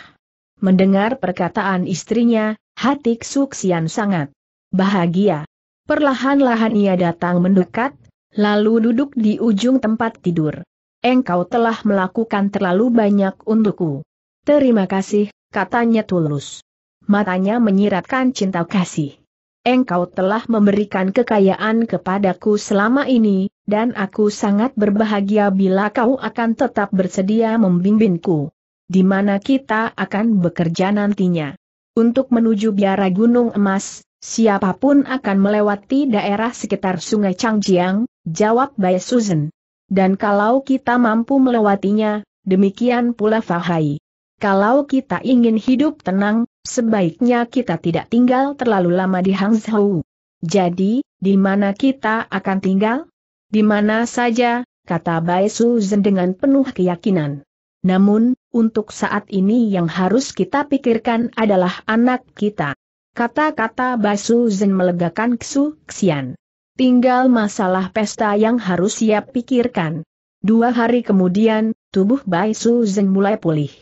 Mendengar perkataan istrinya, hati Xuxian sangat bahagia. Perlahan-lahan ia datang mendekat, lalu duduk di ujung tempat tidur. Engkau telah melakukan terlalu banyak untukku. Terima kasih, katanya tulus. Matanya menyiratkan cinta kasih. Engkau telah memberikan kekayaan kepadaku selama ini, dan aku sangat berbahagia bila kau akan tetap bersedia membimbingku. Di mana kita akan bekerja nantinya. Untuk menuju biara Gunung Emas, Siapapun akan melewati daerah sekitar sungai Changjiang, jawab Bai Susan. Dan kalau kita mampu melewatinya, demikian pula Fahai. Kalau kita ingin hidup tenang, sebaiknya kita tidak tinggal terlalu lama di Hangzhou. Jadi, di mana kita akan tinggal? Di mana saja, kata Bai Suzen dengan penuh keyakinan. Namun, untuk saat ini yang harus kita pikirkan adalah anak kita. Kata-kata Basu Zen melegakan Ksu Xian. Tinggal masalah pesta yang harus siap pikirkan. Dua hari kemudian, tubuh Bai Su Zen mulai pulih.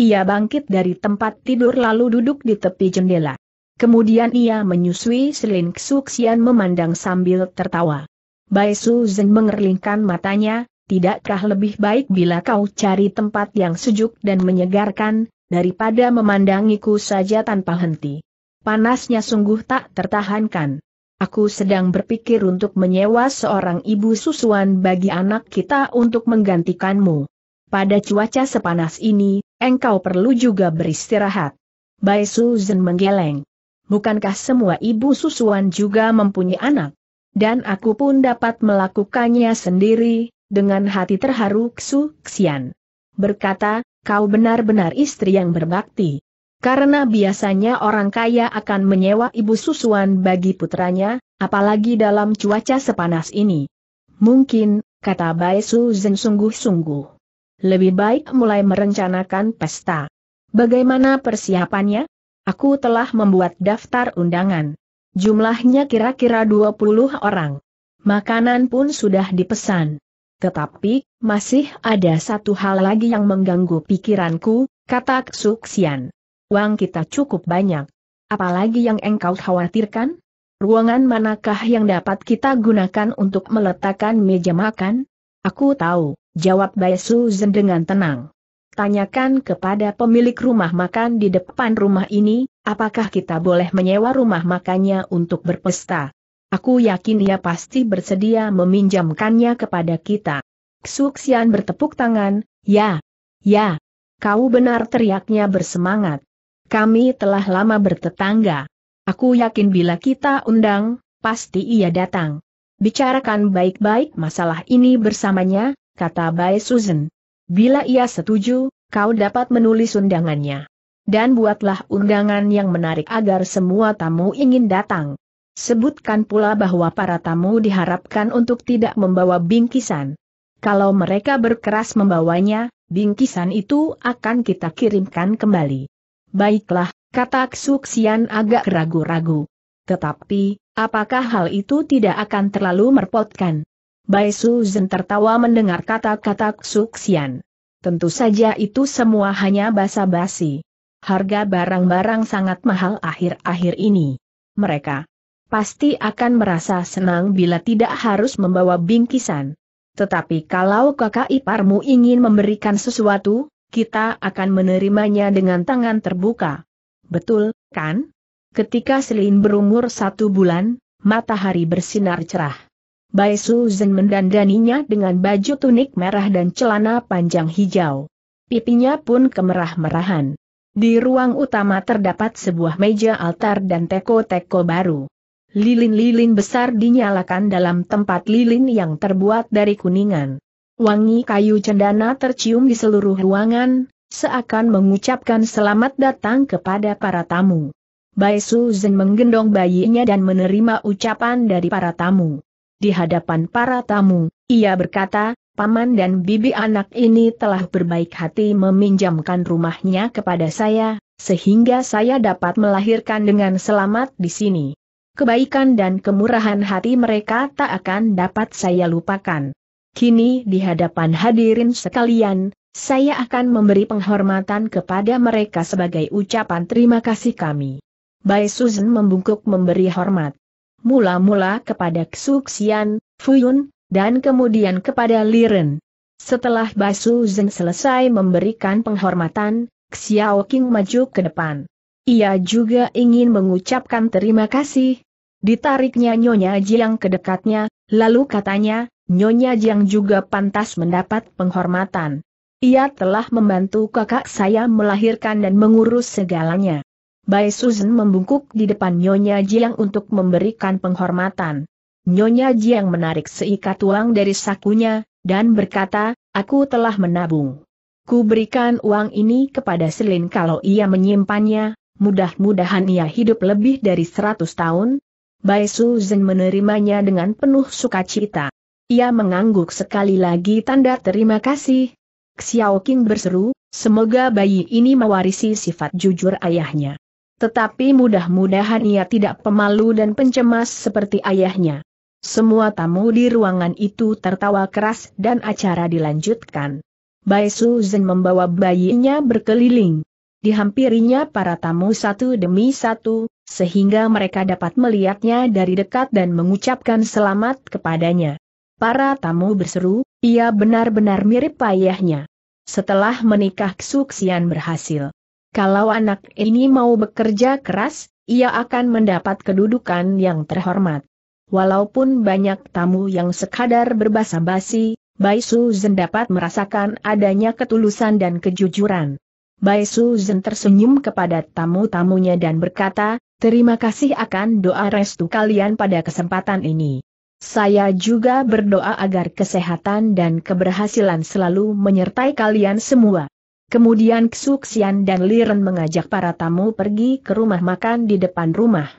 Ia bangkit dari tempat tidur lalu duduk di tepi jendela. Kemudian ia menyusui selin Ksu Xian memandang sambil tertawa. Bai Su Zen mengerlingkan matanya, tidakkah lebih baik bila kau cari tempat yang sejuk dan menyegarkan, daripada memandangiku saja tanpa henti panasnya sungguh tak tertahankan. Aku sedang berpikir untuk menyewa seorang ibu susuan bagi anak kita untuk menggantikanmu. Pada cuaca sepanas ini, engkau perlu juga beristirahat. Bai Susan menggeleng. Bukankah semua ibu susuan juga mempunyai anak? Dan aku pun dapat melakukannya sendiri, dengan hati terharu Xu Xian. Berkata, kau benar-benar istri yang berbakti. Karena biasanya orang kaya akan menyewa ibu susuan bagi putranya, apalagi dalam cuaca sepanas ini. Mungkin, kata Bai Su Zen sungguh-sungguh. Lebih baik mulai merencanakan pesta. Bagaimana persiapannya? Aku telah membuat daftar undangan. Jumlahnya kira-kira 20 orang. Makanan pun sudah dipesan. Tetapi, masih ada satu hal lagi yang mengganggu pikiranku, kata Xuxian. Uang kita cukup banyak. Apalagi yang engkau khawatirkan? Ruangan manakah yang dapat kita gunakan untuk meletakkan meja makan? Aku tahu, jawab Bai Suzen dengan tenang. Tanyakan kepada pemilik rumah makan di depan rumah ini, apakah kita boleh menyewa rumah makannya untuk berpesta? Aku yakin ia pasti bersedia meminjamkannya kepada kita. Xuxian bertepuk tangan, ya, ya, kau benar teriaknya bersemangat. Kami telah lama bertetangga. Aku yakin bila kita undang, pasti ia datang. Bicarakan baik-baik masalah ini bersamanya, kata Bai Susan. Bila ia setuju, kau dapat menulis undangannya. Dan buatlah undangan yang menarik agar semua tamu ingin datang. Sebutkan pula bahwa para tamu diharapkan untuk tidak membawa bingkisan. Kalau mereka berkeras membawanya, bingkisan itu akan kita kirimkan kembali. Baiklah, kata Xuxian agak ragu-ragu. Tetapi, apakah hal itu tidak akan terlalu merepotkan? Bai Suzen tertawa mendengar kata-kata Xuxian. Tentu saja itu semua hanya basa-basi. Harga barang-barang sangat mahal akhir-akhir ini. Mereka pasti akan merasa senang bila tidak harus membawa bingkisan. Tetapi kalau kakak iparmu ingin memberikan sesuatu, kita akan menerimanya dengan tangan terbuka. Betul, kan? Ketika Selin berumur satu bulan, matahari bersinar cerah. Bai Zen mendandaninya dengan baju tunik merah dan celana panjang hijau. Pipinya pun kemerah-merahan. Di ruang utama terdapat sebuah meja altar dan teko-teko baru. Lilin-lilin besar dinyalakan dalam tempat lilin yang terbuat dari kuningan. Wangi kayu cendana tercium di seluruh ruangan, seakan mengucapkan selamat datang kepada para tamu. Bai Su menggendong bayinya dan menerima ucapan dari para tamu. Di hadapan para tamu, ia berkata, Paman dan bibi anak ini telah berbaik hati meminjamkan rumahnya kepada saya, sehingga saya dapat melahirkan dengan selamat di sini. Kebaikan dan kemurahan hati mereka tak akan dapat saya lupakan. Kini di hadapan hadirin sekalian, saya akan memberi penghormatan kepada mereka sebagai ucapan terima kasih kami. Bai Susan membungkuk memberi hormat. Mula-mula kepada Xuxian, Fuyun, dan kemudian kepada Liren. Setelah Bai Susan selesai memberikan penghormatan, Xiao King maju ke depan. Ia juga ingin mengucapkan terima kasih. Ditariknya Nyonya Jiang ke dekatnya, lalu katanya, Nyonya Jiang juga pantas mendapat penghormatan. Ia telah membantu kakak saya melahirkan dan mengurus segalanya. Bai Susan membungkuk di depan Nyonya Jiang untuk memberikan penghormatan. Nyonya Jiang menarik seikat uang dari sakunya, dan berkata, aku telah menabung. Ku berikan uang ini kepada Selin kalau ia menyimpannya, mudah-mudahan ia hidup lebih dari 100 tahun. Bai Susan menerimanya dengan penuh sukacita. Ia mengangguk sekali lagi tanda terima kasih. Xiao Qing berseru, semoga bayi ini mewarisi sifat jujur ayahnya. Tetapi mudah-mudahan ia tidak pemalu dan pencemas seperti ayahnya. Semua tamu di ruangan itu tertawa keras dan acara dilanjutkan. Bai Su Zhen membawa bayinya berkeliling. Dihampirinya para tamu satu demi satu, sehingga mereka dapat melihatnya dari dekat dan mengucapkan selamat kepadanya. Para tamu berseru, ia benar-benar mirip ayahnya. Setelah menikah suksian berhasil. Kalau anak ini mau bekerja keras, ia akan mendapat kedudukan yang terhormat. Walaupun banyak tamu yang sekadar berbahasa basi Bai Zhen dapat merasakan adanya ketulusan dan kejujuran. Bai Zhen tersenyum kepada tamu-tamunya dan berkata, terima kasih akan doa restu kalian pada kesempatan ini. Saya juga berdoa agar kesehatan dan keberhasilan selalu menyertai kalian semua. Kemudian Ksuksian dan Liren mengajak para tamu pergi ke rumah makan di depan rumah.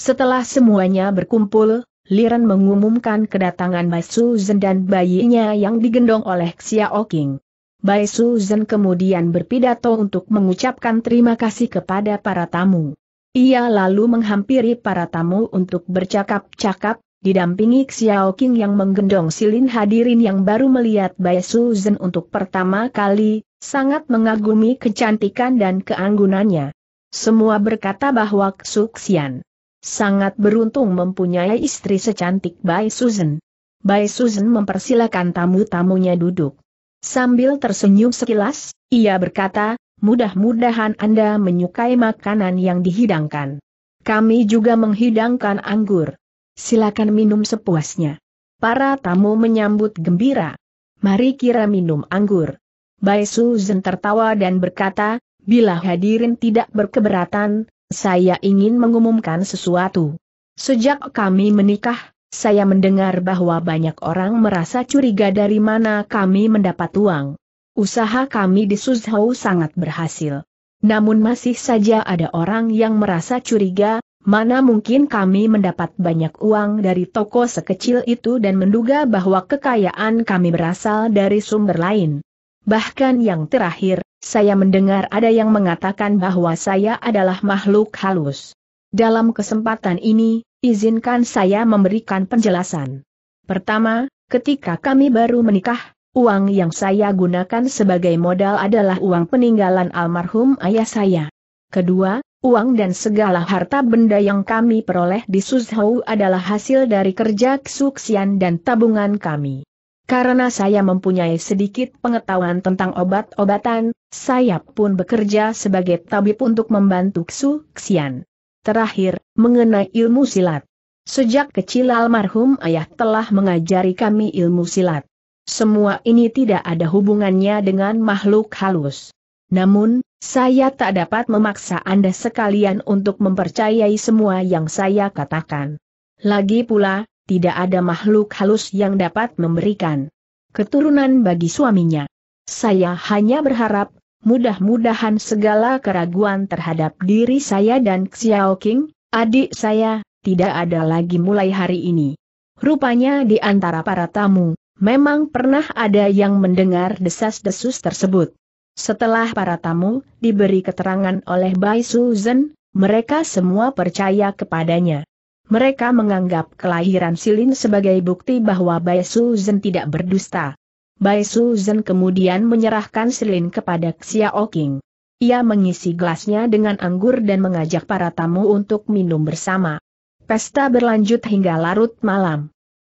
Setelah semuanya berkumpul, Liren mengumumkan kedatangan Bai Suzen dan bayinya yang digendong oleh Xiao Qing. Bai Suzen kemudian berpidato untuk mengucapkan terima kasih kepada para tamu. Ia lalu menghampiri para tamu untuk bercakap-cakap, didampingi Xiao King yang menggendong Silin hadirin yang baru melihat Bai Suzen untuk pertama kali, sangat mengagumi kecantikan dan keanggunannya. Semua berkata bahwa Xuxian sangat beruntung mempunyai istri secantik Bai Suzen. Bai Suzen mempersilahkan tamu-tamunya duduk. Sambil tersenyum sekilas, ia berkata, mudah-mudahan Anda menyukai makanan yang dihidangkan. Kami juga menghidangkan anggur silakan minum sepuasnya. Para tamu menyambut gembira. Mari kira minum anggur. Bai Suzen tertawa dan berkata, bila hadirin tidak berkeberatan, saya ingin mengumumkan sesuatu. Sejak kami menikah, saya mendengar bahwa banyak orang merasa curiga dari mana kami mendapat uang. Usaha kami di Suzhou sangat berhasil. Namun masih saja ada orang yang merasa curiga, Mana mungkin kami mendapat banyak uang dari toko sekecil itu dan menduga bahwa kekayaan kami berasal dari sumber lain. Bahkan yang terakhir, saya mendengar ada yang mengatakan bahwa saya adalah makhluk halus. Dalam kesempatan ini, izinkan saya memberikan penjelasan. Pertama, ketika kami baru menikah, uang yang saya gunakan sebagai modal adalah uang peninggalan almarhum ayah saya. Kedua, Uang dan segala harta benda yang kami peroleh di Suzhou adalah hasil dari kerja kesuksian dan tabungan kami. Karena saya mempunyai sedikit pengetahuan tentang obat-obatan, saya pun bekerja sebagai tabib untuk membantu kesuksian. Terakhir, mengenai ilmu silat. Sejak kecil almarhum ayah telah mengajari kami ilmu silat. Semua ini tidak ada hubungannya dengan makhluk halus. Namun, saya tak dapat memaksa Anda sekalian untuk mempercayai semua yang saya katakan. Lagi pula, tidak ada makhluk halus yang dapat memberikan keturunan bagi suaminya. Saya hanya berharap, mudah-mudahan segala keraguan terhadap diri saya dan Xiao King, adik saya, tidak ada lagi mulai hari ini. Rupanya di antara para tamu, memang pernah ada yang mendengar desas-desus tersebut. Setelah para tamu diberi keterangan oleh Bai Suzen, mereka semua percaya kepadanya. Mereka menganggap kelahiran Silin sebagai bukti bahwa Bai Suzen tidak berdusta. Bai Suzen kemudian menyerahkan Silin kepada Xiao King. Ia mengisi gelasnya dengan anggur dan mengajak para tamu untuk minum bersama. Pesta berlanjut hingga larut malam.